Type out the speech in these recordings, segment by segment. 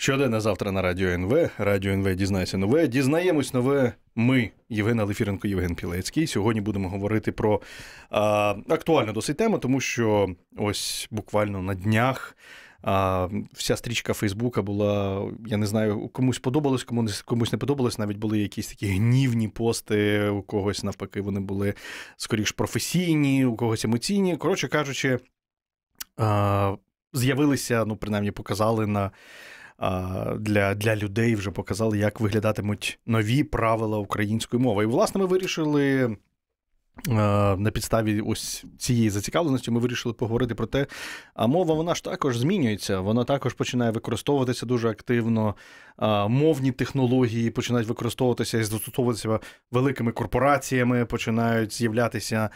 Щоденне завтра на Радіо НВ, Радіо НВ дізнайся нове. Дізнаємось нове. Ми, Євген Лефіренко, Євген Пілецький. Сьогодні будемо говорити про а, актуальну досить тему, тому що ось буквально на днях а, вся стрічка Фейсбука була. Я не знаю, комусь подобалось, комусь комусь не подобалось. Навіть були якісь такі гнівні пости. У когось навпаки, вони були скоріш професійні, у когось емоційні. Коротше кажучи, а, з'явилися, ну принаймні показали на для для людей вже показали, як виглядатимуть нові правила української мови. І власне ми вирішили. На підставі ось цієї зацікавленості ми вирішили поговорити про те, а мова вона ж також змінюється, вона також починає використовуватися дуже активно. Мовні технології починають використовуватися і застосовуватися великими корпораціями, починають з'являтися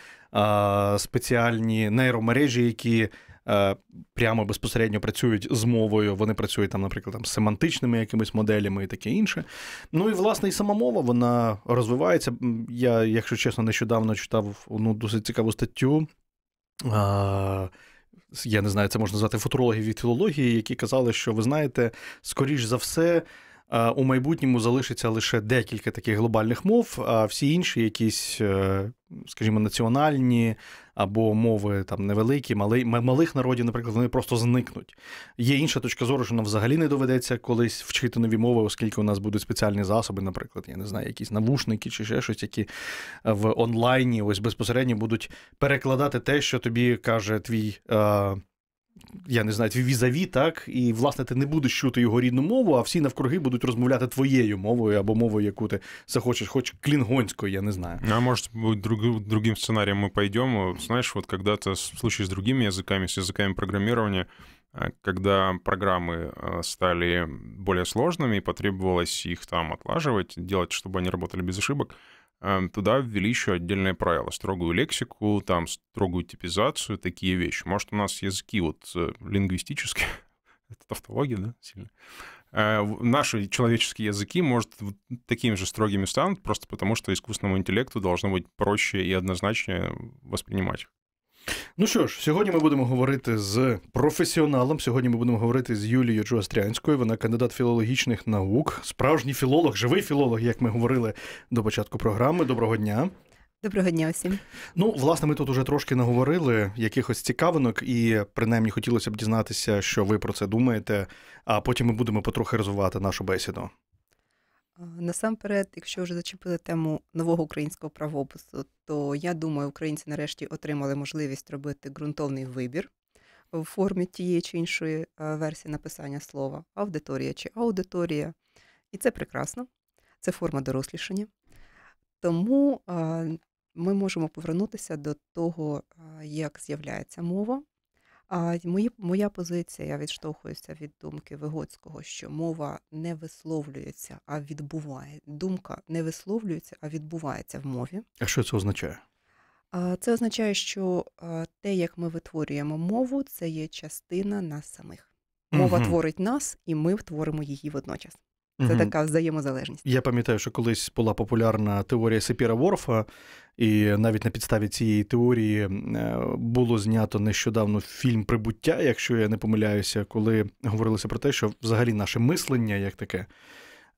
спеціальні нейромережі, які Е, прямо безпосередньо працюють з мовою, вони працюють там, наприклад, там з семантичними якимись моделями і таке інше. Ну і власне і сама мова вона розвивається. Я, якщо чесно, нещодавно читав одну досить цікаву статтю. Я не знаю, це можна назвати футурологів від філології, які казали, що ви знаєте, скоріш за все, Е, у майбутньому залишиться лише декілька таких глобальних мов, а всі інші, якісь, е, скажімо, національні або мови там невеликі, мали, малих народів, наприклад, вони просто зникнуть. Є інша точка зору, що нам взагалі не доведеться колись вчити нові мови, оскільки у нас будуть спеціальні засоби, наприклад, я не знаю, якісь навушники чи ще щось, які в онлайні ось безпосередньо будуть перекладати те, що тобі каже твій. Е, я не знаю, твій візаві, так, і власне ти не будеш чути його рідну мову, а всі навкруги будуть розмовляти твоєю мовою або мовою, яку ти захочеш, хоч клінгонською, я не знаю. А может друг, другим сценарием мы пойдем. Знаешь, вот когда-то в случае с другими языками, с языками программирования, когда программы стали более сложными потребовалось их там отлаживать, делать, чтобы они работали без ошибок, Эм, туда ввели еще отдельное правило, строгую лексику, там строгую типизацию, такие вещи. Может, у нас языки вот э, лингвистические, это тавтология, да, сильно, э, наши человеческие языки, может, такими же строгими станут, просто потому что искусственному интеллекту должно быть проще и однозначнее воспринимать их. Ну що ж, сьогодні ми будемо говорити з професіоналом. Сьогодні ми будемо говорити з Юлією Джуастрянською. Вона кандидат філологічних наук, справжній філолог, живий філолог, як ми говорили до початку програми. Доброго дня. Доброго дня усім. Ну, власне, ми тут уже трошки наговорили якихось цікавинок, і принаймні хотілося б дізнатися, що ви про це думаєте. А потім ми будемо потрохи розвивати нашу бесіду. Насамперед, якщо вже зачепили тему нового українського правопису, то я думаю, українці нарешті отримали можливість робити ґрунтовний вибір в формі тієї чи іншої е, версії написання слова, аудиторія чи аудиторія. І це прекрасно, це форма дорослішання. Тому е, ми можемо повернутися до того, е, як з'являється мова, а мої, моя позиція, я відштовхуюся від думки Вигоцького, що мова не висловлюється, а відбуває. Думка не висловлюється, а відбувається в мові. А що це означає? Це означає, що те, як ми витворюємо мову, це є частина нас самих. Мова угу. творить нас, і ми творимо її водночас. Це угу. така взаємозалежність. Я пам'ятаю, що колись була популярна теорія Сепіра Ворфа, і навіть на підставі цієї теорії е, було знято нещодавно фільм Прибуття, якщо я не помиляюся, коли говорилося про те, що взагалі наше мислення як таке.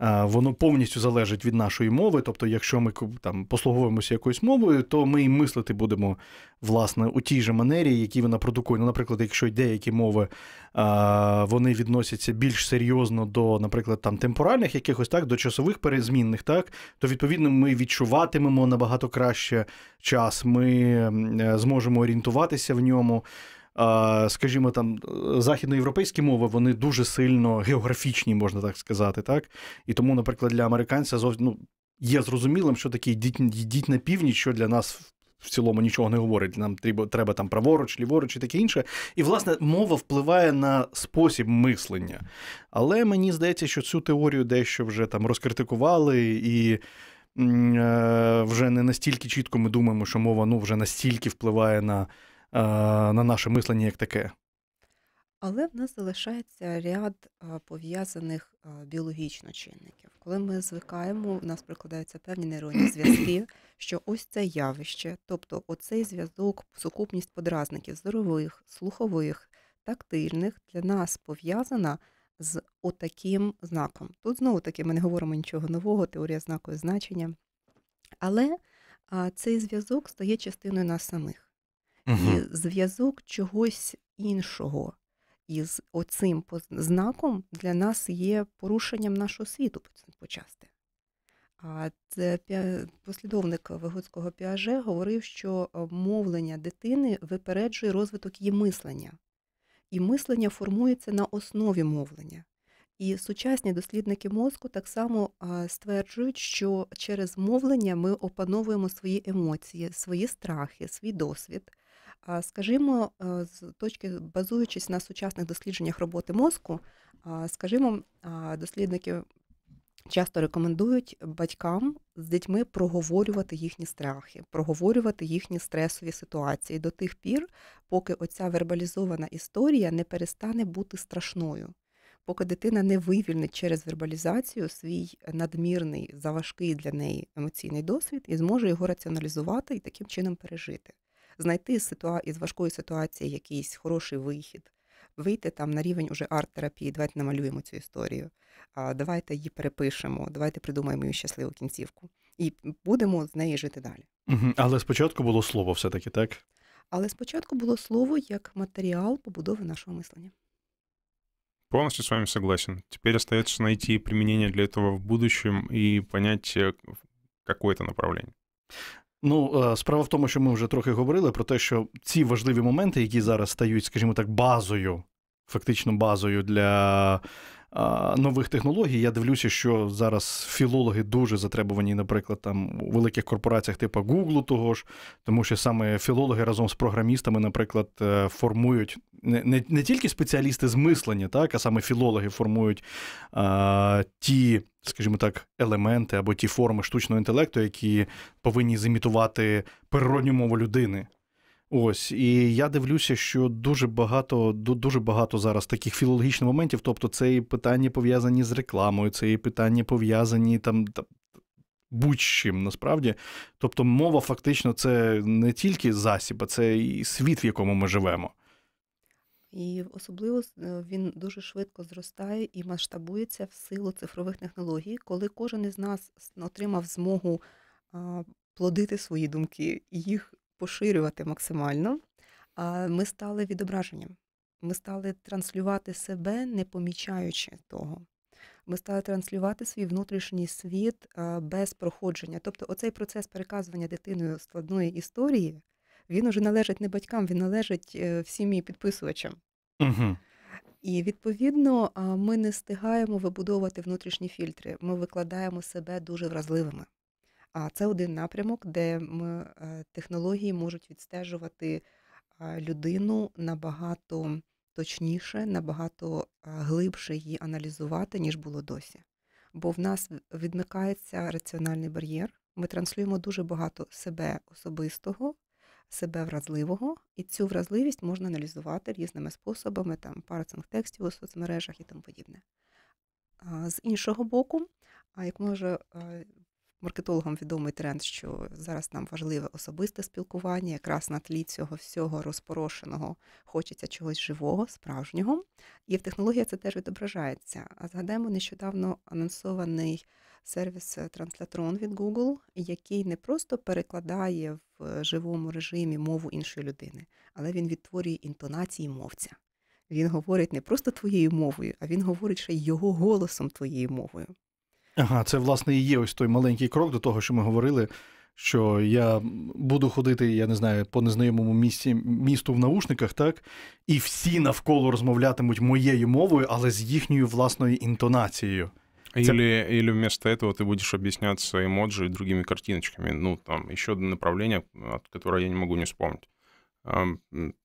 Е, воно повністю залежить від нашої мови. Тобто, якщо ми там послуговуємося якоюсь мовою, то ми і мислити будемо власне у тій же манері, які вона продукує. Ну, наприклад, якщо деякі мови е, вони відносяться більш серйозно до, наприклад, там темпоральних якихось так, до часових перезмінних, так то відповідно ми відчуватимемо набагато краще час, ми е, зможемо орієнтуватися в ньому скажімо, там е, західноєвропейські мови вони дуже сильно географічні, можна так сказати. так? І тому, наприклад, для американця зовсім ну, є зрозумілим, що таке йдіть, йдіть на північ, що для нас. В цілому нічого не говорить, нам треба треба там праворуч, ліворуч і таке інше. І, власне, мова впливає на спосіб мислення. Але мені здається, що цю теорію дещо вже там розкритикували, і е, вже не настільки чітко ми думаємо, що мова ну, вже настільки впливає на Е, на наше мислення як таке. Але в нас залишається ряд е, пов'язаних е, біологічно чинників. Коли ми звикаємо, в нас прикладаються певні нейронні зв'язки, що ось це явище, тобто оцей зв'язок, сукупність подразників зорових, слухових, тактильних для нас пов'язана з отаким знаком. Тут знову таки ми не говоримо нічого нового, теорія знаку і значення. Але цей зв'язок стає частиною нас самих. Угу. І зв'язок чогось іншого із оцим знаком для нас є порушенням нашого світу почасти. А це послідовник Вигодського піаже говорив, що е, мовлення дитини випереджує розвиток її мислення, і мислення формується на основі мовлення. І сучасні дослідники мозку так само е, стверджують, що через мовлення ми опановуємо свої емоції, свої страхи, свій досвід. Скажімо, з э, точки базуючись на сучасних дослідженнях роботи мозку, скажімо, дослідники часто рекомендують батькам з дітьми проговорювати їхні страхи, проговорювати їхні стресові ситуації до тих пір, поки оця вербалізована історія не перестане бути страшною. Поки дитина не вивільнить через вербалізацію свій надмірний, заважкий для неї емоційний досвід і зможе його раціоналізувати і таким чином пережити знайти із важкої ситуації якийсь хороший вихід, вийти там на рівень уже арт-терапії, давайте намалюємо цю історію, давайте її перепишемо, давайте придумаємо її щасливу кінцівку і будемо з неї жити далі. Угу. Але спочатку було слово все-таки, так? Але спочатку було слово як матеріал побудови нашого мислення. Полностью с вами согласен. Теперь остается найти применение для этого в будущем и понять э, какое-то направление. Ну, е, справа в тому, що ми вже трохи говорили про те, що ці важливі моменти, які зараз стають, скажімо так, базою, фактично базою для нових технологій. Я дивлюся, що зараз філологи дуже затребувані, наприклад, там у великих корпораціях типу Google того ж, тому що саме філологи разом з програмістами, наприклад, е, формують не не, не тільки спеціалісти з мислення, так, а саме філологи формують а, ті, скажімо так, елементи або ті форми штучного інтелекту, які повинні зімітувати природню мову людини. Ось і я дивлюся, що дуже багато дуже багато зараз таких філологічних моментів. Тобто, це і питання пов'язані з рекламою, це і питання пов'язані там будь-чим насправді. Тобто, мова фактично це не тільки засіб, а це і світ, в якому ми живемо. І особливо е, він дуже швидко зростає і масштабується в силу цифрових технологій, коли кожен із нас отримав змогу плодити свої думки і їх поширювати максимально. Ми стали відображенням. Ми стали транслювати себе, не помічаючи того. Ми стали транслювати свій внутрішній світ без проходження. Тобто, оцей процес переказування дитиною складної історії він уже належить не батькам, він належить е, всім її підписувачам. Угу. І відповідно ми не встигаємо вибудовувати внутрішні фільтри. Ми викладаємо себе дуже вразливими. А це один напрямок, де ми е, технології можуть відстежувати людину набагато точніше, набагато глибше її аналізувати, ніж було досі. Бо в нас відмикається раціональний бар'єр. Ми транслюємо дуже багато себе особистого, себе вразливого, і цю вразливість можна аналізувати різними способами, там парсинг текстів у соцмережах і тому подібне. З іншого боку, як ми вже е, маркетологам відомий тренд, що зараз нам важливе особисте спілкування, якраз на тлі цього всього розпорошеного хочеться чогось живого, справжнього. І в технологіях це теж відображається. А згадаємо нещодавно анонсований сервіс Транслятрон е, від Google, який не просто перекладає в е, живому режимі мову іншої людини, але він відтворює інтонації мовця. Він говорить не просто твоєю мовою, а він говорить ще й його голосом твоєю мовою. Ага, це власне і є ось той маленький крок до того, що ми говорили. Що я буду ходити, я не знаю, по незнайомому місці місту в наушниках, так і всі навколо розмовлятимуть моєю мовою, але з їхньою власною інтонацією. Или, или вместо этого ты будешь объясняться эмоджи и другими картиночками. Ну, там еще одно направление, от которого я не могу не вспомнить.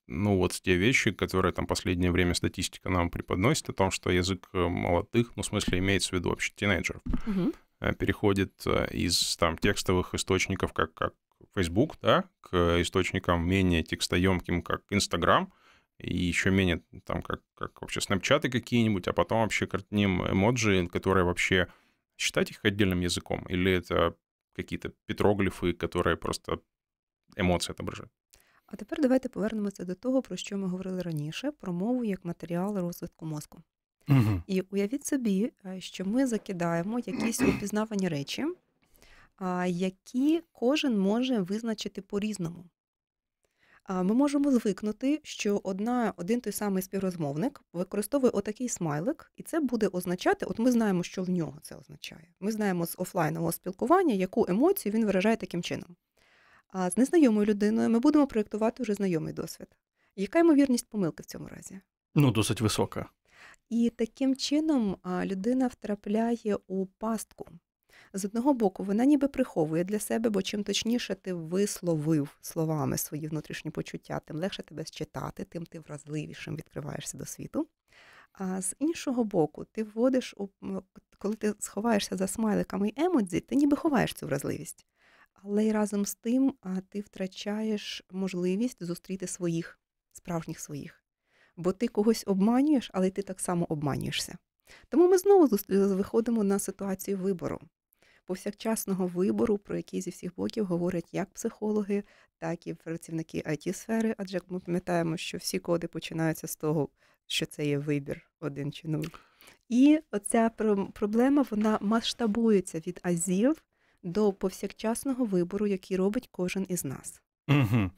ну, вот те вещи, которые там последнее время статистика нам преподносит, о том, что язык э, молодых, ну, в смысле, имеется в виду вообще тинейджеров, угу. переходит э, из там текстовых источников, как, как Facebook, да, к источникам менее текстоемким, как Instagram, и еще менее там, как, как вообще снапчаты какие-нибудь, а потом вообще к ним эмоджи, которые вообще считать их отдельным языком, или это какие-то петроглифы, которые просто эмоции отображают? А тепер давайте повернемося до того, про що ми говорили раніше, про мову як матеріал розвитку мозку. Угу. І уявіть собі, е, що ми закидаємо якісь упізнавані речі, які кожен може визначити по-різному. Ми можемо звикнути, що одна, один той самий співрозмовник використовує отакий смайлик, і це буде означати, от ми знаємо, що в нього це означає. Ми знаємо з офлайнового спілкування, яку емоцію він виражає таким чином. А з незнайомою людиною ми будемо проєктувати вже знайомий досвід. Яка ймовірність помилки в цьому разі? Ну, досить висока. І таким чином людина втрапляє у пастку. З одного боку, вона ніби приховує для себе, бо чим точніше ти висловив словами свої внутрішні почуття, тим легше тебе считати, тим ти вразливішим відкриваєшся до світу. А з іншого боку, ти вводиш у коли ти сховаєшся за смайликами емодзі, ти ніби ховаєш цю вразливість але й разом з тим ти втрачаєш можливість зустріти своїх, справжніх своїх. Бо ти когось обманюєш, але ти так само обманюєшся. Тому ми знову виходимо на ситуацію вибору, повсякчасного вибору, про який зі всіх боків говорять як психологи, так і працівники it сфери адже ми пам'ятаємо, що всі коди починаються з того, що це є вибір один чи нуль. І оця проблема вона масштабується від азів до повсякчасного вибору, який робить кожен із нас. Угу.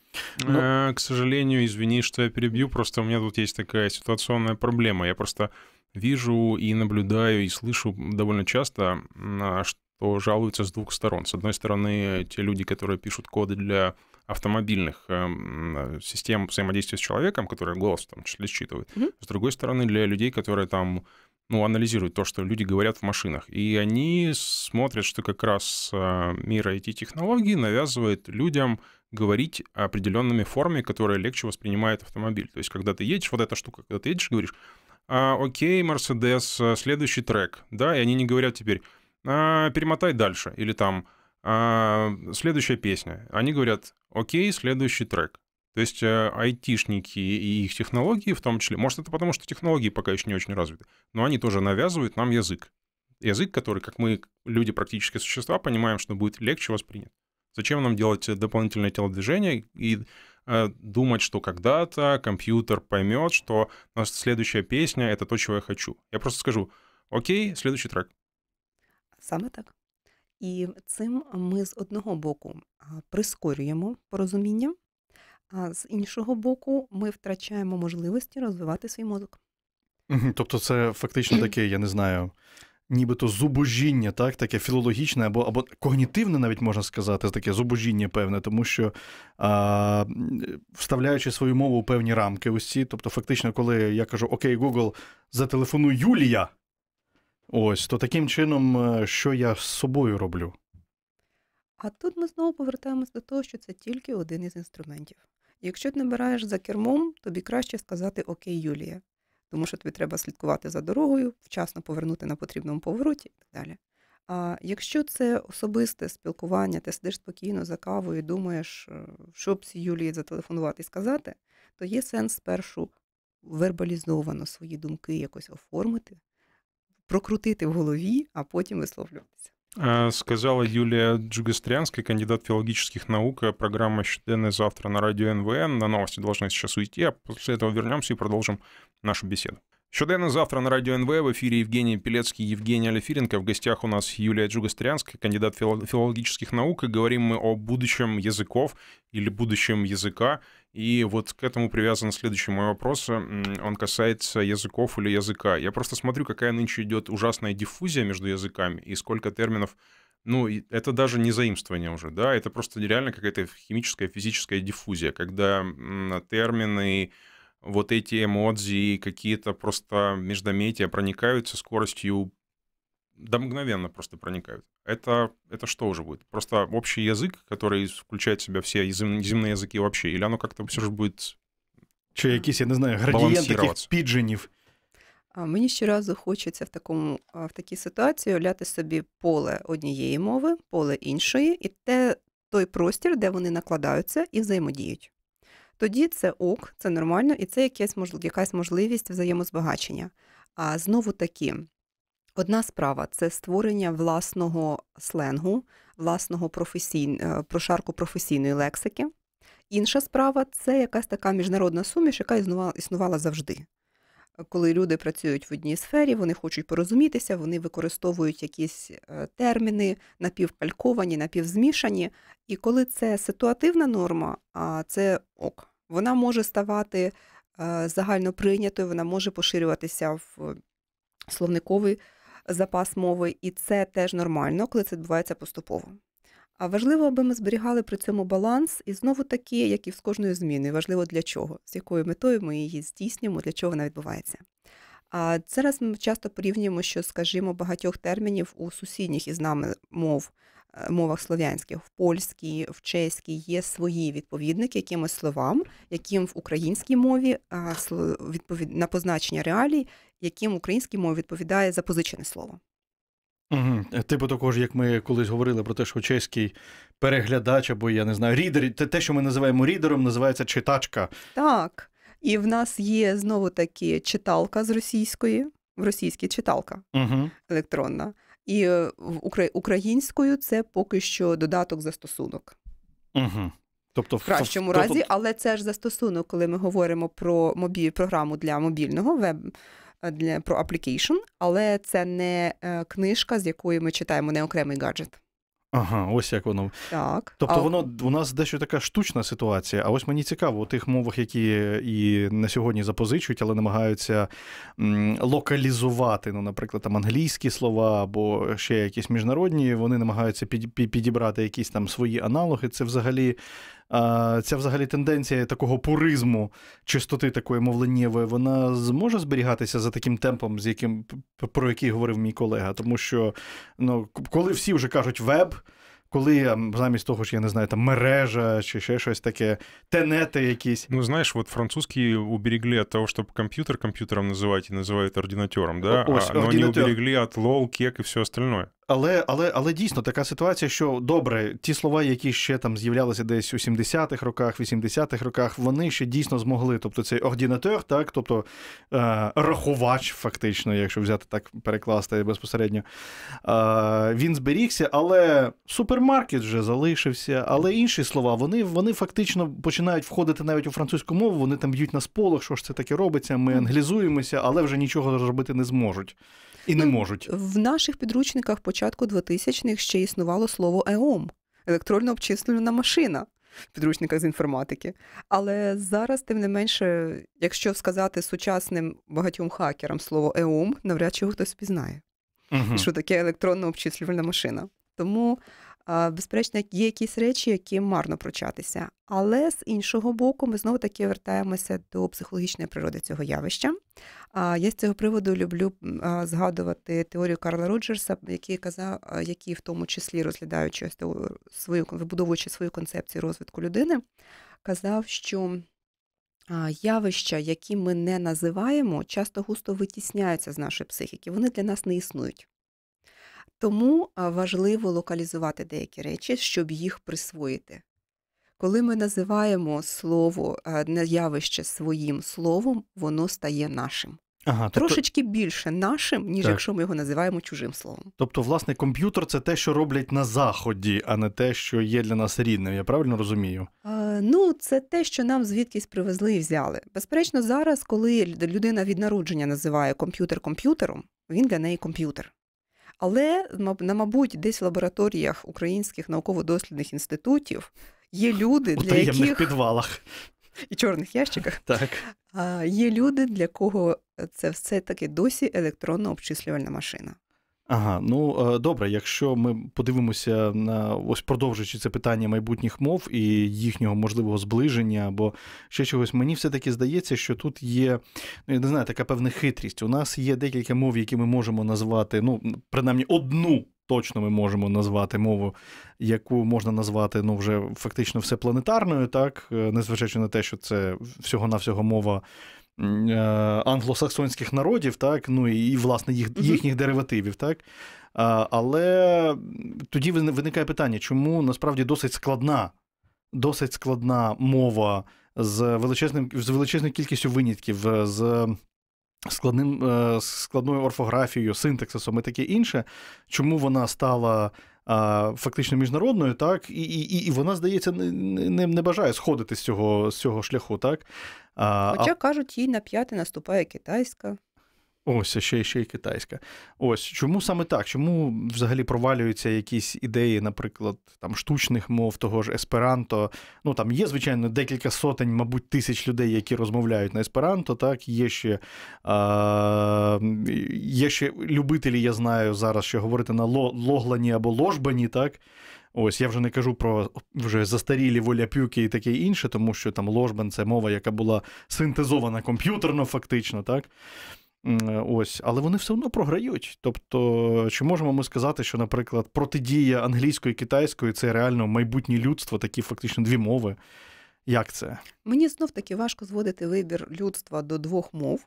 Ну, а, к сожалению, извини, что я перебью, просто у меня тут есть такая ситуационная проблема. Я просто вижу и наблюдаю и слышу довольно часто, а, что жалуются с двух сторон. С одной стороны, те люди, которые пишут коды для автомобильных э, систем взаимодействия с человеком, которые голос в том числе считывают. mm С другой стороны, для людей, которые там ну, анализируют то, что люди говорят в машинах. И они смотрят, что как раз а, мир IT-технологий навязывает людям говорить определенными формами, которые легче воспринимает автомобиль. То есть, когда ты едешь, вот эта штука, когда ты едешь, говоришь, а, окей, Мерседес, а, следующий трек, да, и они не говорят теперь, а, перемотай дальше, или там, а, следующая песня. Они говорят, окей, следующий трек. То есть э, айтишники и их технологии в том числе, может, это потому, что технологии пока еще не очень развиты, но они тоже навязывают нам язык. Язык, который, как мы, люди практические существа, понимаем, что будет легче воспринят. Зачем нам делать дополнительное телодвижение и э, думать, что когда-то компьютер поймет, что наша следующая песня — это то, чего я хочу. Я просто скажу, окей, следующий трек. Саме так. І цим ми з одного боку а, прискорюємо порозуміння А з іншого боку, ми втрачаємо можливості розвивати свій мозок. Тобто, це фактично таке, я не знаю. Нібито зубожіння, так, таке філологічне або або когнітивне, навіть можна сказати, таке зубожіння певне, тому що а, вставляючи свою мову у певні рамки, усі. тобто, фактично, коли я кажу Окей, Google, зателефонуй Юлія, ось, то таким чином, е, що я з собою роблю? А тут ми знову повертаємось до того, що це тільки один із інструментів. Якщо ти набираєш за кермом, тобі краще сказати Окей, Юлія, тому що тобі треба слідкувати за дорогою, вчасно повернути на потрібному повороті і так далі. А якщо це особисте спілкування, ти сидиш спокійно за кавою і думаєш, е, що б цій Юлії зателефонувати і сказати, то є сенс спершу вербалізовано свої думки якось оформити, прокрутити в голові, а потім висловлюватися. А, сказала Юлия Джугастрянская, кандидат филологических наук, программа «Щеденное завтра» на радио НВН. На новости должны сейчас уйти, а после этого вернемся и продолжим нашу беседу. Щоденно завтра на радио НВ в эфире Евгений Пелецкий, Евгений Алефиренко. В гостях у нас Юлия Джугастрянская, кандидат филологических наук. И говорим мы о будущем языков или будущем языка и вот к этому привязан следующий мой вопрос. Он касается языков или языка. Я просто смотрю, какая нынче идет ужасная диффузия между языками и сколько терминов ну, это даже не заимствование уже, да, это просто реально какая-то химическая, физическая диффузия, когда термины, вот эти эмодзи, какие-то просто междометия проникаются скоростью да мгновенно просто проникают. Это, это что уже будет? Просто общий язык, который включает в себя все земные языки вообще? Или оно как-то все же будет Чи якісь, я не знаю, градієнт таких піджинів. Мені щоразу хочеться в такому в такій ситуації уявляти собі поле однієї мови, поле іншої, і те той простір, де вони накладаються і взаємодіють. Тоді це ок, це нормально, і це якась можливість, якась можливість взаємозбагачення. А знову таки, Одна справа це створення власного сленгу, власного професійн... Е, прошарку професійної лексики. Інша справа це якась така міжнародна суміш, яка існувала, існувала завжди. Коли люди працюють в одній сфері, вони хочуть порозумітися, вони використовують якісь е, терміни, напівкальковані, напівзмішані. І коли це ситуативна норма, а це ок, вона може ставати е, загально прийнятою, вона може поширюватися в словниковий запас мови, і це теж нормально, коли це відбувається поступово. А важливо, аби ми зберігали при цьому баланс, і знову таки, як і з кожною зміною, важливо для чого, з якою метою ми її здійснюємо, для чого вона відбувається. А зараз ми часто порівнюємо, що, скажімо, багатьох термінів у сусідніх із нами мов Е, мовах слов'янських, в польській, в чеській є свої відповідники якимось словам, яким в українській мові відповід... на позначення реалій, яким в українській мові відповідає запозичене слово. Угу. Типу також, як ми колись говорили про те, що чеський переглядач або я не знаю, рідер, те, що ми називаємо рідером, називається читачка. Так. І в нас є знову таки читалка з російської, в російській читалка угу. електронна. І е, в українською це поки що додаток застосунок. Угу. Тобто в кращому тобто... разі, але це ж застосунок, коли ми говоримо про мобіль, програму для мобільного веб е, для про аплікейшн, але це не е, книжка, з якої ми читаємо не окремий гаджет. Ага, ось як воно. Так. Тобто а... воно у нас дещо така штучна ситуація, а ось мені цікаво, у тих мовах, які і на сьогодні запозичують, але намагаються локалізувати, ну, наприклад, там англійські слова або ще якісь міжнародні, вони намагаються підібрати якісь там свої аналоги. Це взагалі ця взагалі тенденція такого пуризму, чистоти такої мовленнєвої, вона зможе зберігатися за таким темпом, з яким, про який говорив мій колега. Тому що ну, коли всі вже кажуть веб. Коли ем, замість того, ж я не знаю, там мережа чи ще щось таке, тенети якісь. Ну, знаєш, от французькі уберегли від того, щоб комп'ютер комп'ютером називати і називають ординатером, да? Ось, а, но ну, они уберегли от лол, кек і все остальное. Але але, але дійсно така ситуація, що добре, ті слова, які ще там з'являлися десь у 70-х роках, 80-х роках, вони ще дійсно змогли. Тобто цей ордінатор, так, тобто е, рахувач, фактично, якщо взяти так, перекласти безпосередньо, е, він зберігся, але супермаркет вже залишився. Але інші слова, вони вони фактично починають входити навіть у французьку мову, вони там б'ють на сполох, що ж це таке робиться, ми англізуємося, але вже нічого зробити не зможуть. І не ну, можуть. В наших підручниках початку 2000-х ще існувало слово ЕОМ електронно обчислювана машина в підручниках з інформатики. Але зараз, тим не менше, якщо сказати сучасним багатьом хакерам слово ЕОМ, навряд чи його хтось пізнає, угу. що таке електронно обчислювальна машина. Тому Безперечно, є якісь речі, які марно прочатися. Але з іншого боку, ми знову таки вертаємося до психологічної природи цього явища. Я з цього приводу люблю згадувати теорію Карла Роджерса, який казав, який в тому числі розглядаючи свою вибудовуючи свою концепцію розвитку людини, казав, що. Явища, які ми не називаємо, часто густо витісняються з нашої психіки. Вони для нас не існують. Тому важливо локалізувати деякі речі, щоб їх присвоїти. Коли ми називаємо слово явище своїм словом, воно стає нашим. Ага, тобто Трошечки тобто... більше нашим, ніж так. якщо ми його називаємо чужим словом. Тобто, власне, комп'ютер це те, що роблять на заході, а не те, що є для нас рідним. Я правильно розумію? Е, ну, це те, що нам звідкись привезли і взяли. Безперечно, зараз, коли людина від народження називає комп'ютер комп'ютером, він для неї комп'ютер. Але мабуть, десь в лабораторіях українських науково-дослідних інститутів є люди, У для яких... підвалах. І чорних ящиках так. є люди, для кого це все таки досі електронна обчислювальна машина. Ага, ну е, добре, якщо ми подивимося на ось продовжуючи це питання майбутніх мов і їхнього можливого зближення або ще чогось, мені все-таки здається, що тут є, ну я не знаю, така певна хитрість. У нас є декілька мов, які ми можемо назвати, ну, принаймні одну. Точно ми можемо назвати мову, яку можна назвати ну вже фактично всепланетарною, так е, незважаючи на те, що це всього-навсього мова Е, англосаксонських народів, так, ну і власне їх, їхніх деривативів. так. Але тоді виникає питання, чому насправді досить складна, досить складна мова з величезним з величезною кількістю винятків, е, з складним е, складною орфографією, синтаксисом і таке інше, чому вона стала фактично міжнародною, так, і і, і вона, здається, не не, бажає сходити з цього з цього шляху. так. А, Хоча кажуть, їй на п'яте наступає китайська. Ось ще ще й китайська. Ось чому саме так? Чому взагалі провалюються якісь ідеї, наприклад, там штучних мов, того ж есперанто? Ну там є, звичайно, декілька сотень, мабуть, тисяч людей, які розмовляють на есперанто. Так є ще а, є ще любителі, я знаю зараз, що говорити на логлані або ложбані, так. Ось я вже не кажу про вже застарілі воляпюки і таке інше, тому що там ложбен це мова, яка була синтезована комп'ютерно, фактично, так. Е, ось, але вони все одно програють. Тобто, чи можемо ми сказати, що, наприклад, протидія англійської і китайської це реально майбутнє людство, такі фактично дві мови. Як це? Мені знов таки важко зводити вибір людства до двох мов,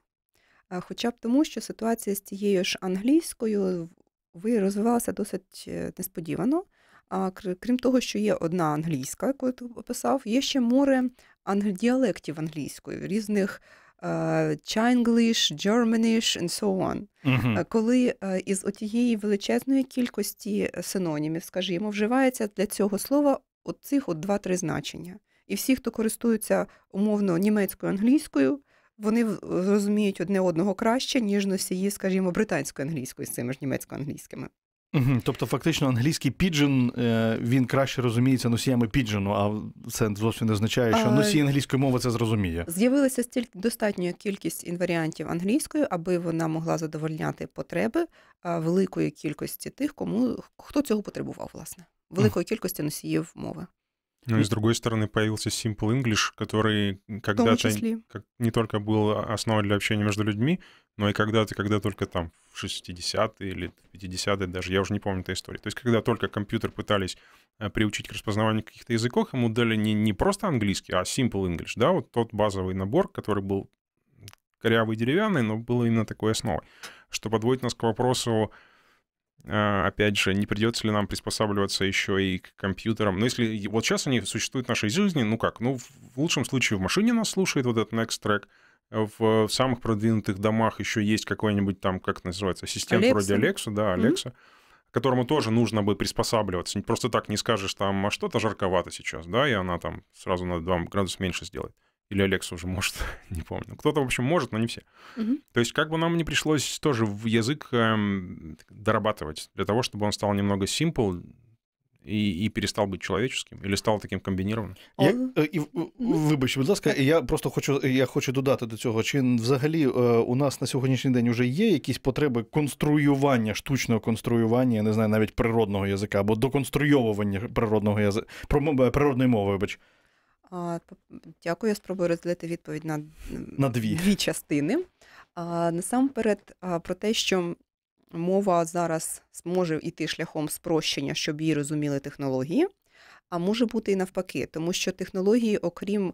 хоча б тому, що ситуація з тією ж англійською ви розвивалася досить е, несподівано. А крім того, що є одна англійська, яку ти описав, є ще море діалектів англійської, різних Е, Чайнглиш, Germanish and so on. Угу. Коли е, із отієї величезної кількості синонімів, скажімо, вживається для цього слова от цих от два-три значення. І всі, хто користується умовно німецькою англійською, вони розуміють одне одного краще, ніж носії, скажімо, британською англійською з цими ж німецько-англійськими. Угу. Тобто, фактично, англійський піджин е, він краще розуміється носіями піджину, а це зовсім не означає, що носій англійської мови це зрозуміє. З'явилася достатня кількість інваріантів англійської, аби вона могла задовольняти потреби великої кількості тих, кому хто цього потребував, власне, великої кількості носіїв мови. Ну и с другой стороны появился Simple English, который когда-то не только был основой для общения между людьми, но и когда-то, когда только там в 60-е или 50-е даже, я уже не помню этой истории. То есть когда только компьютер пытались э, приучить к распознаванию каких-то языков, ему дали не, не просто английский, а Simple English, да, вот тот базовый набор, который был корявый деревянный, но был именно такой основой. Что подводит нас к вопросу, а, опять же, не придется ли нам приспосабливаться еще и к компьютерам. Но ну, если вот сейчас они существуют в нашей жизни, ну как, ну, в лучшем случае в машине нас слушает вот этот next track, в, самых продвинутых домах еще есть какой-нибудь там, как называется, ассистент Alexa. вроде Алекса, да, Алекса, mm-hmm. которому тоже нужно бы приспосабливаться. Просто так не скажешь там, а что-то жарковато сейчас, да, и она там сразу на 2 градуса меньше сделает. Или Алекса уже может, не помню. Кто-то, в общем, может, но не все. Угу. То есть как бы нам не пришлось тоже в язык эм, дорабатывать для того, чтобы он стал немного simple, і і перестав бути чоловічним, і став таким комбинированным? Я, і, э, Вибачте, э, будь ласка, я просто хочу я хочу додати до цього, чи взагалі е, у нас на сьогоднішній день вже є якісь потреби конструювання, штучного конструювання, я не знаю, навіть природного язика або доконструйовування природного язика е, природної мови, вибач. Дякую, я спробую розділити відповідь на на дві дві частини. Насамперед, про те, що мова зараз може йти шляхом спрощення, щоб її розуміли технології, а може бути і навпаки, тому що технології, окрім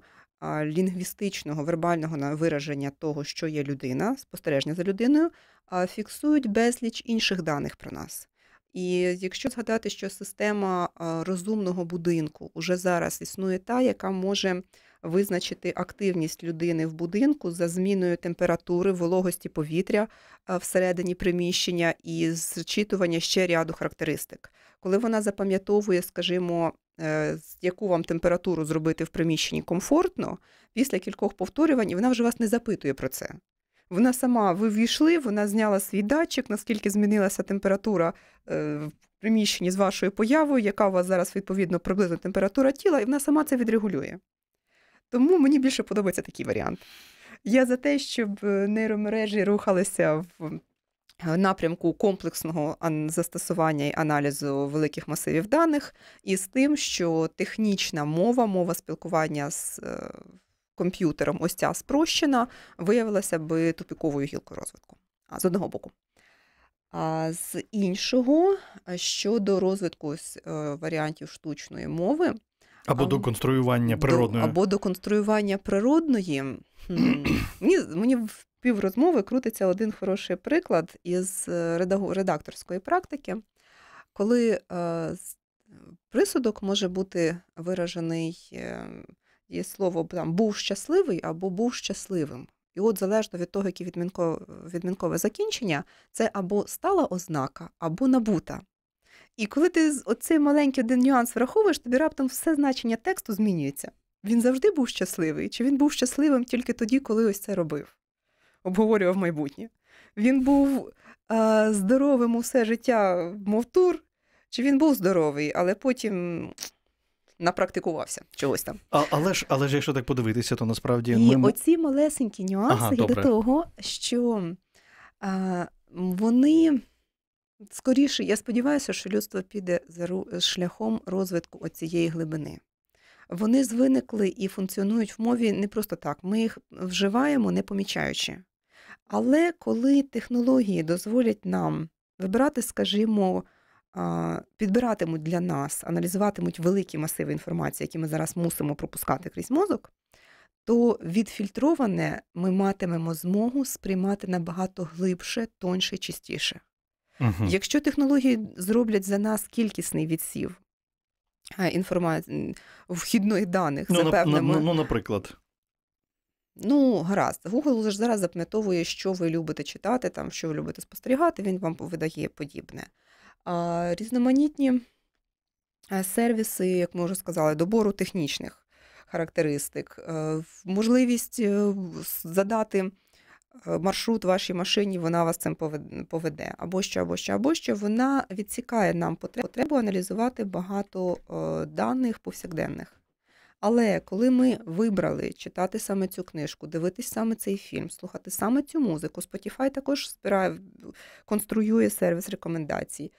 лінгвістичного, вербального вираження того, що є людина, спостереження за людиною, фіксують безліч інших даних про нас. І якщо згадати, що система розумного будинку вже зараз існує та, яка може визначити активність людини в будинку за зміною температури, вологості повітря всередині приміщення і зчитування ще ряду характеристик, коли вона запам'ятовує, скажімо, е, яку вам температуру зробити в приміщенні комфортно, після кількох повторювань вона вже вас не запитує про це. Вона сама ви ввійшли, вона зняла свій датчик, наскільки змінилася температура е, в приміщенні з вашою появою, яка у вас зараз відповідно приблизно температура тіла, і вона сама це відрегулює. Тому мені більше подобається такий варіант. Я за те, щоб е, нейромережі рухалися в е, напрямку комплексного застосування і аналізу великих масивів даних, і з тим, що технічна мова, мова спілкування з комп'ютером ось ця спрощена виявилася би тупіковою гілкою розвитку А з одного боку. А з іншого, щодо розвитку е, варіантів штучної мови, або а, до конструювання природної. До, або до конструювання природної, мені мені в піврозмови крутиться один хороший приклад із е, редакторської практики, коли е, присудок може бути виражений є слово там був щасливий або був щасливим. І от залежно від того, яке відмінкове, відмінкове закінчення, це або стала ознака, або набута. І коли ти оцей маленький один нюанс враховуєш, тобі раптом все значення тексту змінюється. Він завжди був щасливий, чи він був щасливим тільки тоді, коли ось це робив, обговорював майбутнє. Він був е, здоровим усе життя, мов тур, чи він був здоровий, але потім напрактикувався чогось там. А, Але ж але ж, якщо так подивитися, то насправді. І ми... оці малесенькі нюанси ага, до того, що а, вони. Скоріше, я сподіваюся, що людство піде за шляхом розвитку оцієї глибини. Вони звиникли і функціонують в мові не просто так. Ми їх вживаємо, не помічаючи. Але коли технології дозволять нам вибирати, скажімо, підбиратимуть для нас, аналізуватимуть великі масиви інформації, які ми зараз мусимо пропускати крізь мозок, то відфільтроване ми матимемо змогу сприймати набагато глибше, тоньше, чистіше. Угу. Якщо технології зроблять за нас кількісний відсів е, інформації вхідних даних, ну, за певними... Ну, ну, наприклад. Ну, гаразд, Google зараз запам'ятовує, що ви любите читати, там, що ви любите спостерігати, він вам видає подібне різноманітні сервіси, як ми вже сказали, добору технічних характеристик, е, можливість е, задати. Е, маршрут вашій машині, вона вас цим поведе, або що, або що, або що, вона відсікає нам потребу аналізувати багато даних повсякденних. Але коли ми вибрали читати саме цю книжку, дивитись саме цей фільм, слухати саме цю музику, Spotify також збирає конструює сервіс рекомендацій.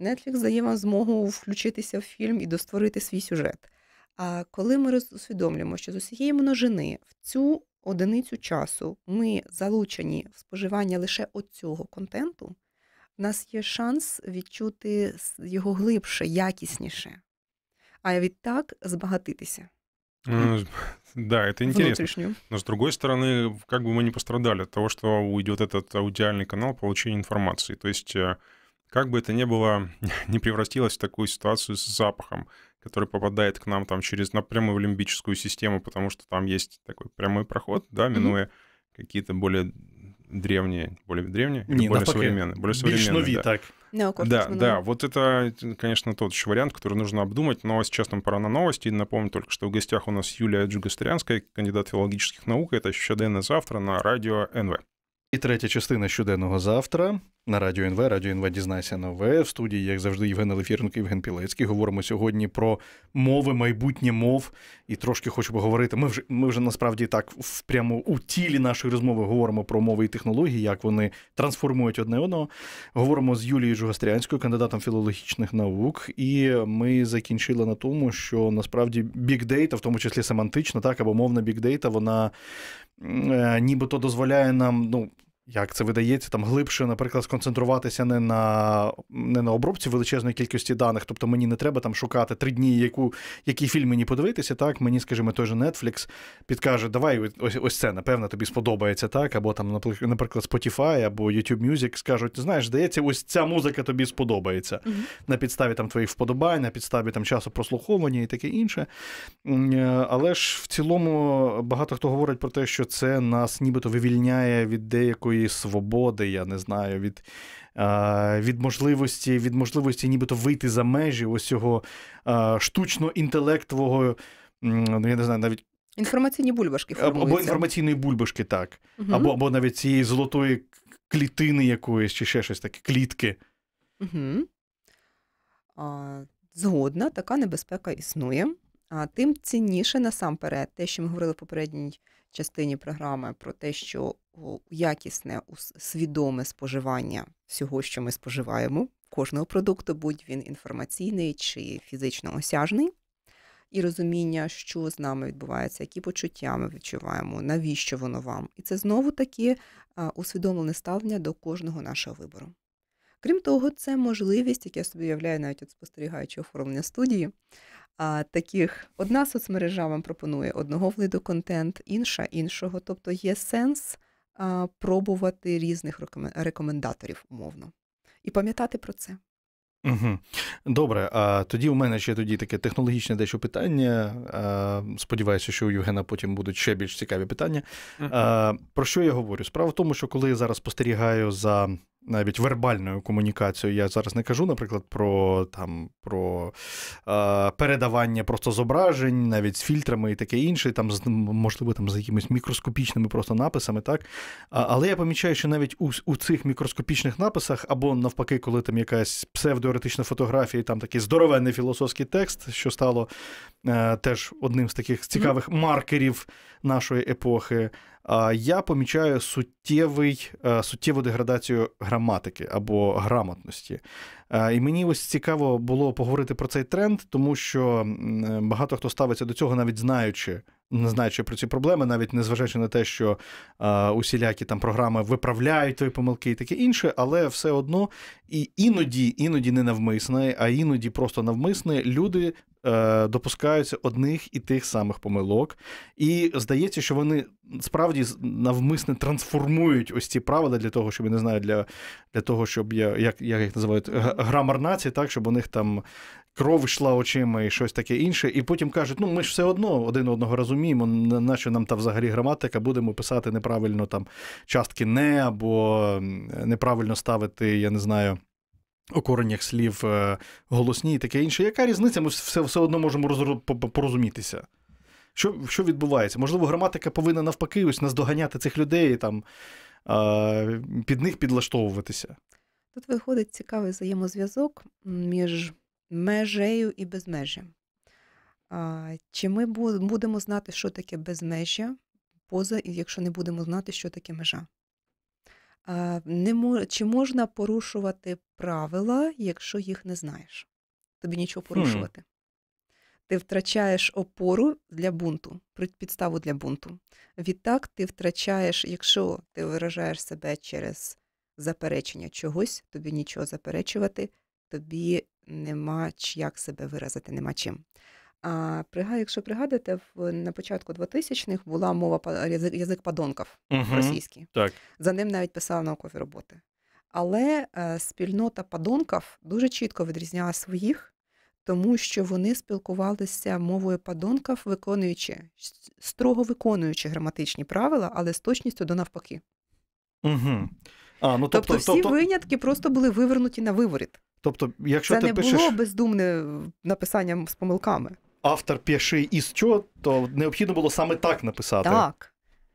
Netflix дає вам змогу включитися в фільм і достворити свій сюжет. А коли ми усвідомлюємо, що з усієї множини в цю одиницю часу ми залучені в споживання лише оцього контенту, в нас є шанс відчути його глибше, якісніше, а відтак збагатитися. Ну, да, это интересно. Внутреннюю. Но с другой стороны, как бы мы не пострадали от того, что уйдет этот аудиальный канал получения информации. То есть э, как бы это ни было, не превратилось в такую ситуацию с запахом, который попадает к нам там через напрямую в лимбическую систему, потому что там есть такой прямой проход, да, минуя mm-hmm. какие-то более древние, более древние, не, или более современные, более современные. Нові, да. так. Науковцы, да, да, вот это, конечно, тот еще вариант, который нужно обдумать, но сейчас нам пора на новости. И Напомню только, что в гостях у нас Юлия Джугастырянская, кандидат филологических наук. Это «Щоденное завтра» на радио НВ. І третя частина щоденного завтра на Радіо НВ. Радіо НВ дізнайся нове. В студії, як завжди, Євген Алефіренко, Євген Пілецький. Говоримо сьогодні про мови, майбутнє мов. І трошки хочу поговорити. Ми вже ми вже насправді так прямо у тілі нашої розмови говоримо про мови і технології, як вони трансформують одне одного. Говоримо з Юлією Жугастрянською, кандидатом філологічних наук. І ми закінчили на тому, що насправді бікдейта, в тому числі семантична, так або мовна бікдейта, вона Э, нібито дозволяє нам ну, як це видається, там глибше, наприклад, сконцентруватися не на не на обробці величезної кількості даних. Тобто мені не треба там шукати три дні, яку, який фільм мені подивитися. Так, мені, скажімо, той же Netflix підкаже, давай ось ось це, напевно, тобі сподобається, так, або там, наприклад, Spotify або YouTube Music скажуть, знаєш, здається, ось ця музика тобі сподобається mm-hmm. на підставі там твоїх вподобань, на підставі там часу прослуховування і таке інше. Е, але ж в цілому багато хто говорить про те, що це нас нібито вивільняє від деякої якої свободи, я не знаю, від е, від можливості від можливості нібито вийти за межі ось цього е, штучно інтелектового, ну я не знаю, навіть. Інформаційні бульбашки формуються. Або інформаційної бульбашки, так. Угу. Або або навіть цієї золотої клітини якоїсь, чи ще щось таке, клітки. Угу. А, Згодна, така небезпека існує. А тим цінніше насамперед, те, що ми говорили в попередній частині програми про те, що якісне, свідоме споживання всього, що ми споживаємо, кожного продукту, будь він інформаційний чи фізично осяжний. І розуміння, що з нами відбувається, які почуття ми відчуваємо, навіщо воно вам. І це знову таки е, усвідомлене ставлення до кожного нашого вибору. Крім того, це можливість, як я собі уявляю, навіть от спостерігаючи оформлення студії, а таких одна соцмережа вам пропонує одного виду контент, інша іншого. Тобто є сенс а, пробувати різних рекомендаторів умовно і пам'ятати про це. Угу. Добре, а тоді у мене ще тоді таке технологічне дещо питання. А, сподіваюся, що у Євгена потім будуть ще більш цікаві питання. Угу. А, Про що я говорю? Справа в тому, що коли я зараз спостерігаю за навіть вербальною комунікацією. Я зараз не кажу, наприклад, про там про е, передавання просто зображень, навіть з фільтрами і таке інше, там можливо там з якимись мікроскопічними просто написами, так. Але я помічаю, що навіть у, у цих мікроскопічних написах, або навпаки, коли там якась псевдоеретична фотографія, і там такий здоровенний філософський текст, що стало е, теж одним з таких цікавих маркерів нашої епохи я помічаю суттєвий, е, суттєву деградацію граматики або грамотності. Е, і мені ось цікаво було поговорити про цей тренд, тому що е, багато хто ставиться до цього, навіть знаючи не знаючи про ці проблеми, навіть незважаючи на те, що е, усілякі там програми виправляють твої помилки і таке інше, але все одно і іноді, іноді не навмисне, а іноді просто навмисне люди е, допускаються одних і тих самих помилок. І здається, що вони справді навмисне трансформують ось ці правила для того, щоб я не знаю, для для того, щоб я як, як їх називають грамар нації, так щоб у них там кров йшла очима і щось таке інше. І потім кажуть, ну ми ж все одно один одного розуміємо, наче нам та взагалі граматика, будемо писати неправильно там частки не або неправильно ставити, я не знаю. У коренях слів е, голосні і таке інше. Яка різниця? Ми все все одно можемо розру... порозумітися. Що що відбувається? Можливо, граматика повинна навпаки ось наздоганяти цих людей і там під них підлаштовуватися. Тут виходить цікавий взаємозв'язок між межею і безмежжям. Чи ми будемо знати, що таке безмежжя, поза, якщо не будемо знати, що таке межа? Чи можна порушувати правила, якщо їх не знаєш? Тобі нічого порушувати. Ти втрачаєш опору для бунту, підставу для бунту. Відтак, ти втрачаєш, якщо ти виражаєш себе через заперечення чогось, тобі нічого заперечувати, тобі нема як себе виразити, нема чим. А якщо пригадати, на початку 2000-х була мова язик, язик падонків угу, російський. Так. За ним навіть писали наукові роботи. Але е, спільнота падонків дуже чітко відрізняла своїх, тому що вони спілкувалися мовою падонків, виконуючи строго виконуючи граматичні правила, але з точністю до навпаки. Угу. А, ну, Тобто, тобто всі тобто... винятки просто були вивернуті на виворіт. Тобто, якщо Це ти не пишеш... було бездумне написання з помилками. Автор п'яши із чого, то необхідно було саме так написати. Так.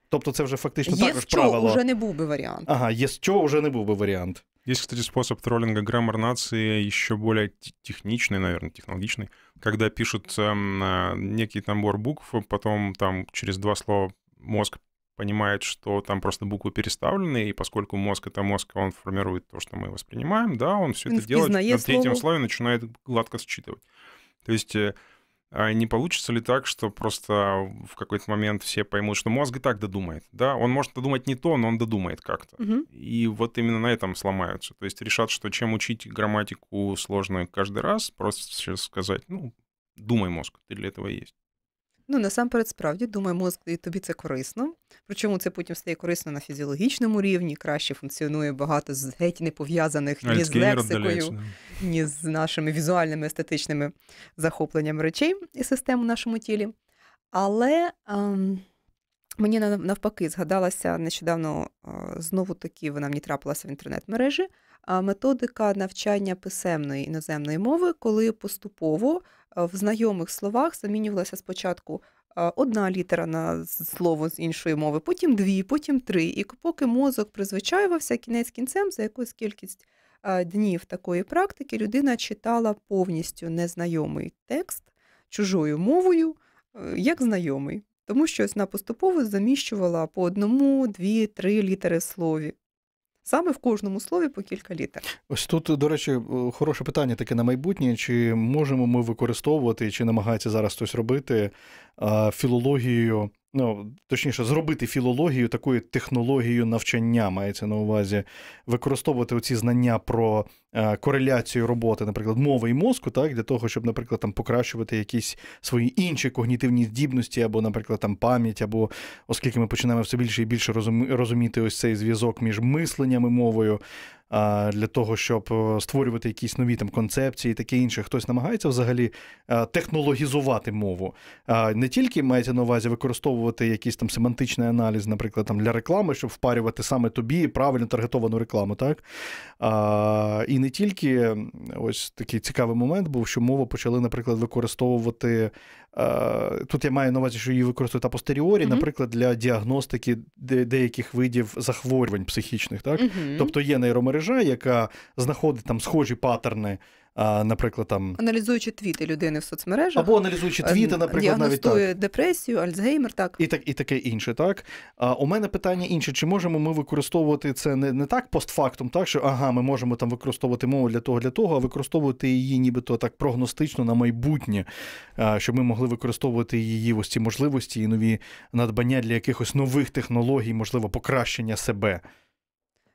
Тобто це вже фактично Єс також правило. Єс що вже не був би варіант. Ага, єс що вже не був би варіант. Є, кстати, способ троллинга граммар нації, ще более технічний, наверное, технологічний. когда пишуть э, некий набор букв, потом там через два слова мозг понимает, что там просто буквы переставлены, и поскольку мозг — это мозг, он формирует то, что мы воспринимаем, да, он все это делает, на третьем слово. слове начинает гладко считывать. То есть э, а не получится ли так, что просто в какой-то момент все поймут, что мозг и так додумает, да? Он может додумать не то, но он додумает как-то. Угу. И вот именно на этом сломаются. То есть решат, что чем учить грамматику сложную каждый раз, просто сейчас сказать, ну, думай мозг, ты для этого есть. Ну, насамперед, справді, думаю, мозк і тобі це корисно. Причому це потім стає корисно на фізіологічному рівні, краще функціонує багато з геть не пов'язаних ну, ні з лексикою, ні з нашими візуальними естетичними захопленнями речей і систем у нашому тілі. Але ем, мені навпаки згадалася нещодавно, знову таки вона мені трапилася в інтернет-мережі методика навчання писемної іноземної мови, коли поступово в знайомих словах замінювалася спочатку. Одна літера на слово з іншої мови, потім дві, потім три. І поки мозок призвичаювався кінець кінцем, за якусь кількість днів такої практики людина читала повністю незнайомий текст чужою мовою, е, як знайомий, тому що вона поступово заміщувала по одному, дві, три літери в слові. Саме в кожному слові по кілька літер. Ось тут, до речі, е, хороше питання таке на майбутнє: чи можемо ми використовувати, чи намагається зараз хтось робити е, філологію, ну точніше, зробити філологію такою технологією навчання, мається на увазі, використовувати оці знання про Е, кореляцію роботи, наприклад, мови і мозку, так, для того, щоб, наприклад, там покращувати якісь свої інші когнітивні здібності, або, наприклад, там пам'ять, або оскільки ми починаємо все більше і більше розуміти ось цей зв'язок між мисленням і мовою. Для того щоб е, створювати якісь нові там концепції, і таке інше, хтось намагається взагалі е, технологізувати мову, не тільки мається на увазі використовувати якийсь там семантичний аналіз, наприклад, там для реклами, щоб впарювати саме тобі правильно таргетовану рекламу, так і не тільки ось такий цікавий момент був, що мову почали, наприклад, використовувати. Е, тут я маю на увазі, що її використовують апостеріорі, mm-hmm. наприклад, для діагностики деяких видів захворювань психічних. Так? Mm-hmm. Тобто є нейромережа, яка знаходить там схожі паттерни наприклад, там аналізуючи твіти людини в соцмережах або аналізуючи е, твіти, наприклад, навіть так. депресію, альцгеймер, так і так і таке інше. Так а у мене питання інше: чи можемо ми використовувати це не не так постфактум, так що ага, ми можемо там використовувати мову для того, для того, а використовувати її, нібито так прогностично на майбутнє, щоб ми могли використовувати її ось ці можливості і нові надбання для якихось нових технологій, можливо, покращення себе.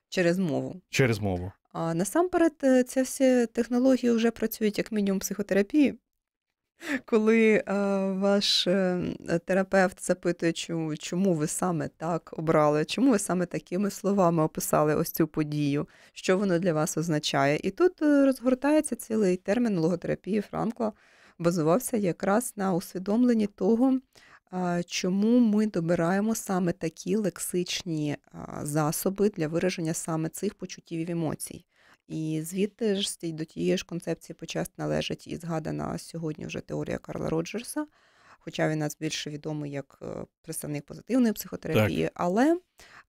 Через мову. Через мову. А насамперед, е, ці всі технології вже працюють як мінімум психотерапії. Коли ваш ем, терапевт запитує, чому ви саме так обрали, чому ви саме такими словами описали ось цю подію, що воно для вас означає? І тут е, розгортається цілий термін логотерапії Франкла, базувався якраз на усвідомленні того, чому ми добираємо саме такі лексичні засоби для вираження саме цих почуттів і емоцій. І звідти ж до тієї ж концепції почаст належить і згадана сьогодні вже теорія Карла Роджерса, хоча він нас більше відомий як е, представник позитивної психотерапії. Так. Але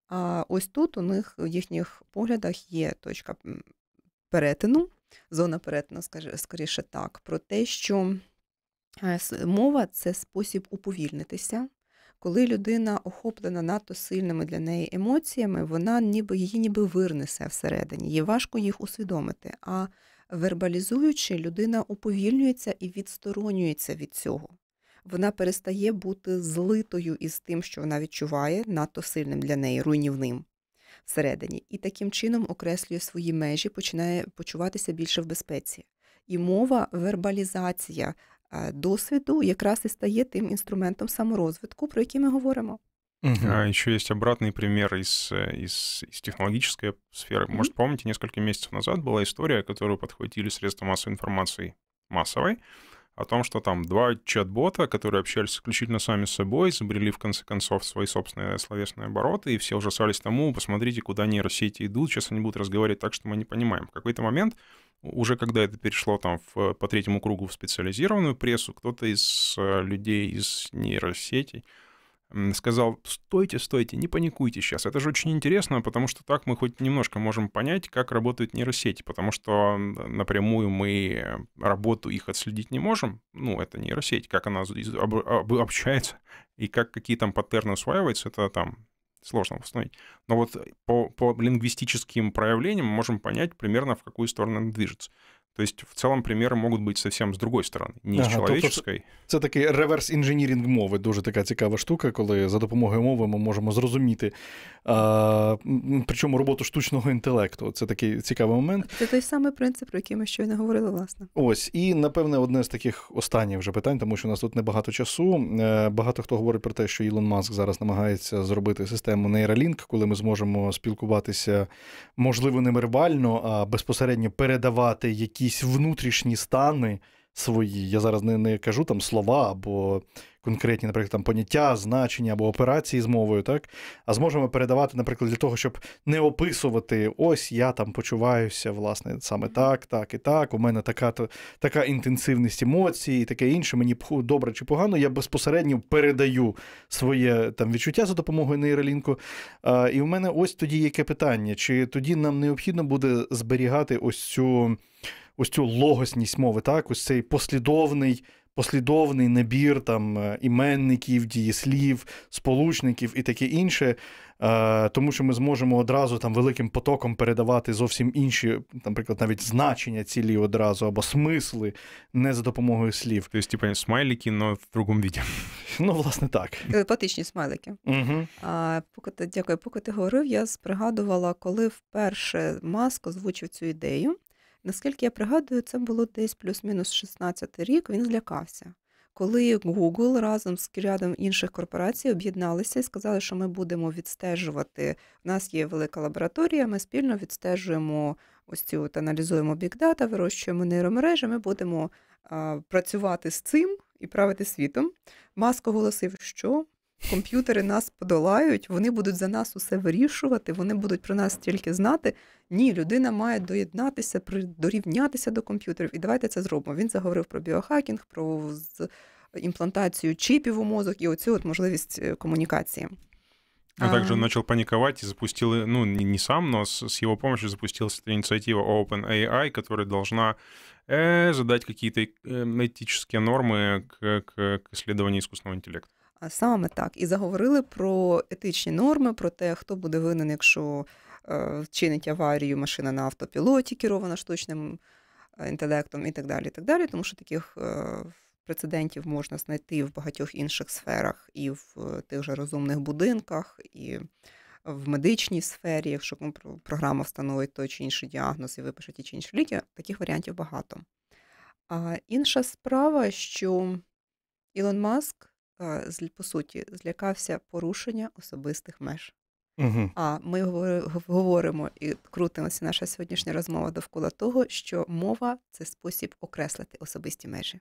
а, ось тут у них в їхніх поглядах є точка перетину, зона перетину, скоріше так, про те, що Мова це спосіб уповільнитися. Коли людина охоплена надто сильними для неї емоціями, вона ніби її ніби вирнесе всередині, їй важко їх усвідомити. А вербалізуючи, людина уповільнюється і відсторонюється від цього. Вона перестає бути злитою із тим, що вона відчуває, надто сильним для неї, руйнівним всередині, і таким чином окреслює свої межі, починає почуватися більше в безпеці. І мова вербалізація досвіду якраз і стає тим інструментом саморозвитку, про який ми говоримо. Угу. А еще есть обратный пример из, э, из, из технологической сферы. Может, помните, несколько месяцев назад была история, которую подхватили средства массовой информации массовой, о том, что там два чат-бота, которые общались исключительно сами с собой, изобрели в конце концов свои собственные словесные обороты, и все ужасались тому, посмотрите, куда нейросети идут, сейчас они будут разговаривать так, что мы не понимаем. В какой-то момент уже когда это перешло там в, по третьему кругу в специализированную прессу, кто-то из э, людей из нейросетей сказал, стойте, стойте, не паникуйте сейчас. Это же очень интересно, потому что так мы хоть немножко можем понять, как работают нейросети, потому что напрямую мы работу их отследить не можем. Ну, это нейросеть, как она общается и как какие там паттерны усваиваются, это там сложно установить. Но вот по, по лингвистическим проявлениям мы можем понять примерно, в какую сторону она движется. То есть в цілому, примеры можуть бути зовсім з другої сторони, не ага, з человеческой. Тобто це, такий реверс інженірінг мови, дуже така цікава штука, коли за допомогою мови ми можемо зрозуміти, а, причому роботу штучного інтелекту. Це такий цікавий момент. Це той самий принцип, про який ми щойно говорили, власне. Ось, і напевне, одне з таких останніх вже питань, тому що у нас тут небагато часу. Е, багато хто говорить про те, що Ілон Маск зараз намагається зробити систему Нейролінк, коли ми зможемо спілкуватися, можливо, не вербально, а безпосередньо передавати які якісь внутрішні стани свої. Я зараз не не кажу там слова або конкретні, наприклад, там поняття, значення або операції з мовою, так? А зможемо передавати, наприклад, для того, щоб не описувати: ось я там почуваюся, власне, саме так, так і так. У мене така то, така інтенсивність емоцій і таке інше. Мені добре чи погано, я безпосередньо передаю своє там відчуття за допомогою нейролінку. А, І в мене ось тоді яке питання: чи тоді нам необхідно буде зберігати ось цю ось цю логосність мови, так, ось цей послідовний. Послідовний набір там е, іменників, дієслів, сполучників і таке інше, е, тому що ми зможемо одразу там великим потоком передавати зовсім інші, наприклад, навіть значення цілі одразу або смисли не за допомогою слів. Тобто, типу, смайлики, але в другому віді. Ну, власне, так. Телепатичні смайлики. Угу. А, Поки ти дякую, поки ти говорив, я спригадувала, коли вперше маск озвучив цю ідею. Наскільки я пригадую, це було десь плюс-мінус 16 рік. Він злякався. Коли Google разом з рядом інших корпорацій об'єдналися і сказали, що ми будемо відстежувати. У нас є велика лабораторія, ми спільно відстежуємо ось цю от аналізуємо бікдата, вирощуємо нейромережі, ми будемо а, працювати з цим і правити світом. Маск оголосив, що комп'ютери нас подолають, вони будуть за нас усе вирішувати, вони будуть про нас тільки знати. Ні, людина має доєднатися, дорівнятися до комп'ютерів. І давайте це зробимо. Він заговорив про біохакінг, про імплантацію чіпів у мозок і оцю от можливість е, комунікації. а... также начал паниковать и запустил, э, ну, не, не сам, но с, с его помощью запустилась эта инициатива OpenAI, которая должна э, задать какие-то э, этические нормы к, к, к исследованию искусственного интеллекта. Саме так і заговорили про етичні норми, про те, хто буде винен, якщо е, вчинить аварію машина на автопілоті, керована штучним е, інтелектом і так далі. І так далі, Тому що таких е, прецедентів можна знайти в багатьох інших сферах, і в тих же розумних будинках, і в медичній сфері, якщо програма встановить той чи інший діагноз і випише ті чи інші ліки, таких варіантів багато. А інша справа, що Ілон Маск по суті злякався порушення особистих меж. Угу. А ми говоримо і крутилася наша сьогоднішня розмова довкола того, що мова це спосіб окреслити особисті межі.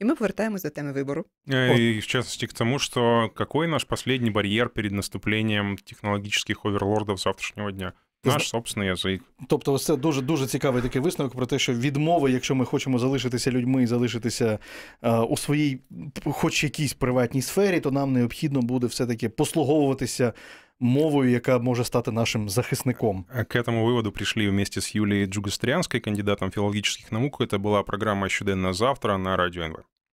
И мы повертаемся до темы выбору. И е, в частности к тому, что какой наш последний барьер перед наступлением технологических оверлордов завтрашнего дня? Наш собственний язик. Тобто, ось це дуже дуже цікавий такий висновок про те, що відмови, якщо ми хочемо залишитися людьми і залишитися е, у своїй, хоч якійсь приватній сфері, то нам необхідно буде все-таки послуговуватися мовою, яка може стати нашим захисником. Э, к этому виводу прийшли в місті з Юлією Джугастрянською, кандидатом філологічних наук. Це була програма щоденна завтра на радіо НВ.